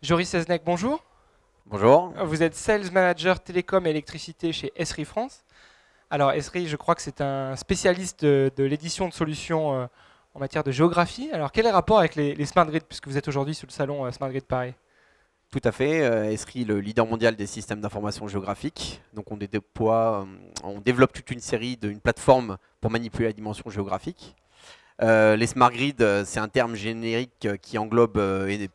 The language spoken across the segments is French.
Joris bonjour. Bonjour. Vous êtes Sales Manager Télécom et Électricité chez Esri France. Alors Esri, je crois que c'est un spécialiste de, l'édition de solutions euh, en matière de géographie. Alors quel est le rapport avec les, Smart Grid, puisque vous êtes aujourd'hui sur le salon euh, Smart Grid Paris tout à fait. Euh, Esri, le leader mondial des systèmes d'information géographique. Donc on, déploie, euh, on développe toute une série d'une plateforme pour manipuler la dimension géographique. Euh, les smart grids, c'est un terme générique qui englobe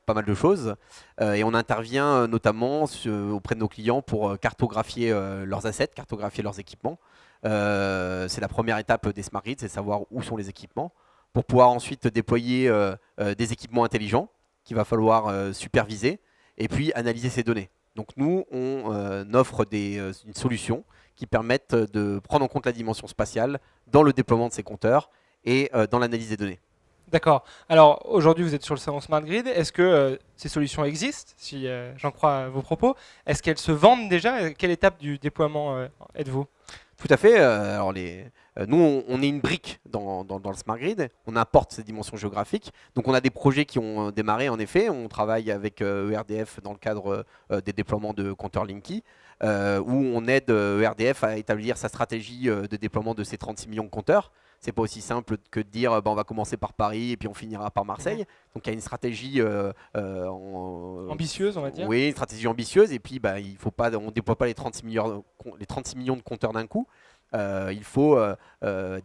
pas mal de choses. et on intervient notamment auprès de nos clients pour cartographier leurs assets, cartographier leurs équipements. c'est la première étape des smart grids, c'est savoir où sont les équipements pour pouvoir ensuite déployer des équipements intelligents qu'il va falloir superviser et puis analyser ces données. Donc nous, on euh, offre des, solutions euh, une solution qui permettent de prendre en compte la dimension spatiale dans le déploiement de ces compteurs et euh, dans l'analyse des données. D'accord. Alors aujourd'hui, vous êtes sur le salon Smart Grid. Est-ce que ces solutions existent, si j'en crois à vos propos Est-ce qu'elles se vendent déjà Quelle étape du déploiement êtes-vous tout à fait. Euh, euh, nous, on, est une brique dans, le smart grid. On importe ces dimensions géographiques. Donc, on a des projets qui ont euh, démarré. En effet, on travaille avec ERDF e dans le cadre des déploiements de compteurs Linky, où on aide ERDF e à établir sa stratégie de déploiement de ces 36 millions de compteurs. C'est pas aussi simple que de dire bah, on va commencer par Paris et puis on finira par Marseille. Mhm. Donc il y a une stratégie euh, euh, ambitieuse, on va dire. Oui, une stratégie ambitieuse. Et puis bah, il faut pas, on déploie pas les 36 millions, millions de compteurs d'un coup. Euh, il faut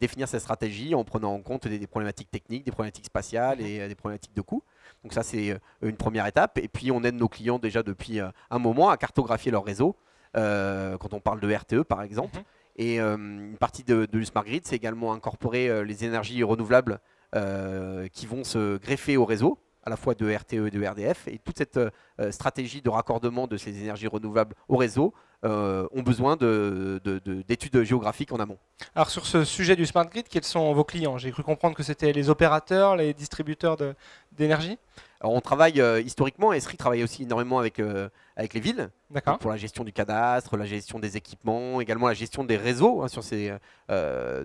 définir cette stratégie en prenant en compte des, problématiques techniques, des problématiques spatiales mhm. et des problématiques de coûts. Donc ça, c'est une première étape. Et puis, on aide nos clients déjà depuis un moment à cartographier leur réseau. quand on parle de RTE, par exemple, mhm. Et euh, une partie de, de, c'est également incorporer euh, les énergies renouvelables euh, qui vont se greffer au réseau à la fois de RTE et de RDF. Et toute cette stratégie de raccordement de ces énergies renouvelables au réseau euh, ont besoin d'études géographiques en amont. Alors sur ce sujet du smart grid, quels sont vos clients J'ai cru comprendre que c'était les opérateurs, les distributeurs d'énergie Alors on travaille euh, historiquement, Esri travaille aussi énormément avec, euh, avec les villes, pour la gestion du cadastre, la gestion des équipements, également la gestion des réseaux hein, sur, ces,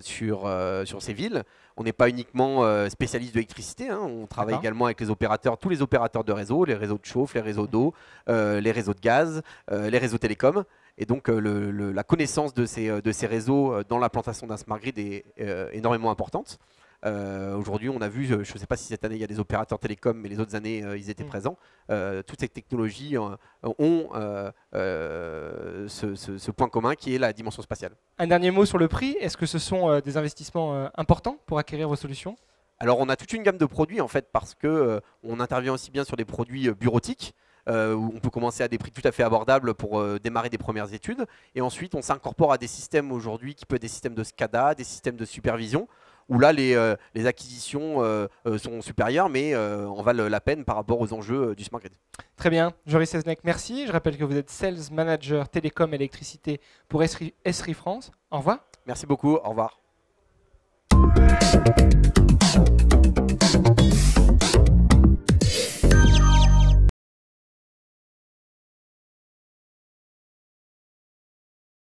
sur, ces villes. On n'est pas uniquement spécialiste d'électricité, hein. on travaille également avec les opérateurs, tous les opérateurs de réseaux, les réseaux de chauffe, les réseaux d'eau, les réseaux de gaz, les réseaux télécoms. Et donc euh, la connaissance de ces, euh, réseaux euh, dans l'implantation d'un smart grid est énormément importante. Aujourd'hui, on a vu, je ne sais pas si cette année il y a des opérateurs télécoms, mais les autres années ils étaient mm. présents. toutes ces technologies ont ce, ce, point commun qui est la dimension spatiale. Un dernier mot sur le prix. Est-ce que ce sont des investissements importants pour acquérir vos solutions Alors, on a toute une gamme de produits en fait parce que on intervient aussi bien sur des produits bureautiques. Euh, où on peut commencer à des prix tout à fait abordables pour euh, démarrer des premières études. Et ensuite, on s'incorpore à des systèmes aujourd'hui qui peuvent être des systèmes de SCADA, des systèmes de supervision, où là, les, euh, acquisitions sont supérieures, mais en valent la peine par rapport aux enjeux du smart grid. Très bien. Joris Sesnec, merci. Je rappelle que vous êtes Sales Manager Télécom Électricité pour SRI Esri France. Au revoir. Merci beaucoup. Au revoir.